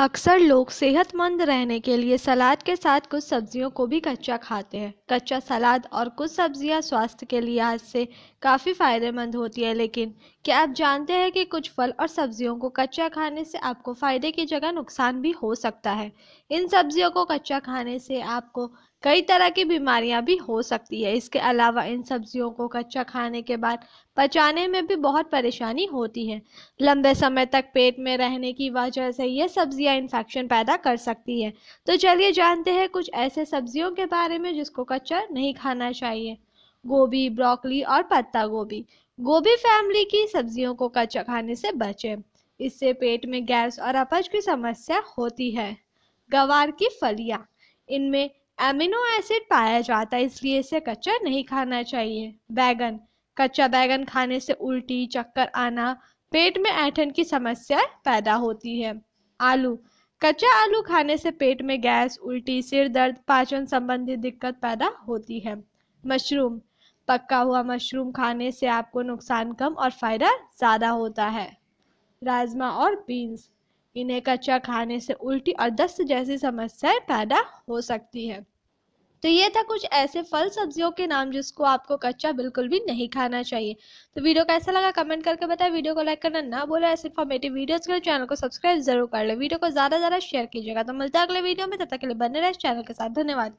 अक्सर लोग सेहतमंद रहने के लिए सलाद के साथ कुछ सब्जियों को भी कच्चा खाते हैं कच्चा सलाद और कुछ सब्जियां स्वास्थ्य के लिहाज से काफ़ी फायदेमंद होती है लेकिन क्या आप जानते हैं कि कुछ फल और सब्जियों को कच्चा खाने से आपको फ़ायदे की जगह नुकसान भी हो सकता है इन सब्जियों को कच्चा खाने से आपको कई तरह की बीमारियां भी हो सकती है इसके अलावा इन सब्जियों को कच्चा खाने के बाद पचाने में भी बहुत परेशानी होती है लंबे समय तक पेट में रहने की वजह से ये सब्जियां इन्फेक्शन पैदा कर सकती है तो चलिए जानते हैं कुछ ऐसे सब्जियों के बारे में जिसको कच्चा नहीं खाना चाहिए गोभी ब्रोकली और पत्ता गोभी गोभी फैमिली की सब्जियों को कच्चा खाने से बचें इससे पेट में गैस और अपच की समस्या होती है गवार की फलियां इनमें एमिनो एसिड पाया जाता है इसलिए इसे कच्चा नहीं खाना चाहिए बैगन कच्चा बैगन खाने से उल्टी चक्कर आना पेट में ऐठन की समस्या पैदा होती है आलू कच्चा आलू खाने से पेट में गैस उल्टी सिर दर्द पाचन संबंधी दिक्कत पैदा होती है मशरूम पक्का हुआ मशरूम खाने से आपको नुकसान कम और फायदा ज़्यादा होता है राजमा और बीन्स इन्हें कच्चा खाने से उल्टी और दस्त जैसी समस्याएं पैदा हो सकती है तो ये था कुछ ऐसे फल सब्जियों के नाम जिसको आपको कच्चा बिल्कुल भी नहीं खाना चाहिए तो वीडियो कैसा लगा कमेंट करके बताएं वीडियो को लाइक करना ना बोले ऐसे इन्फॉर्मेटिव वीडियोस के लिए चैनल को सब्सक्राइब जरूर कर ले वीडियो को ज़्यादा ज़्यादा शेयर कीजिएगा तो मिलता है अगले वीडियो में तब तक के लिए बने रहे चैनल के साथ धन्यवाद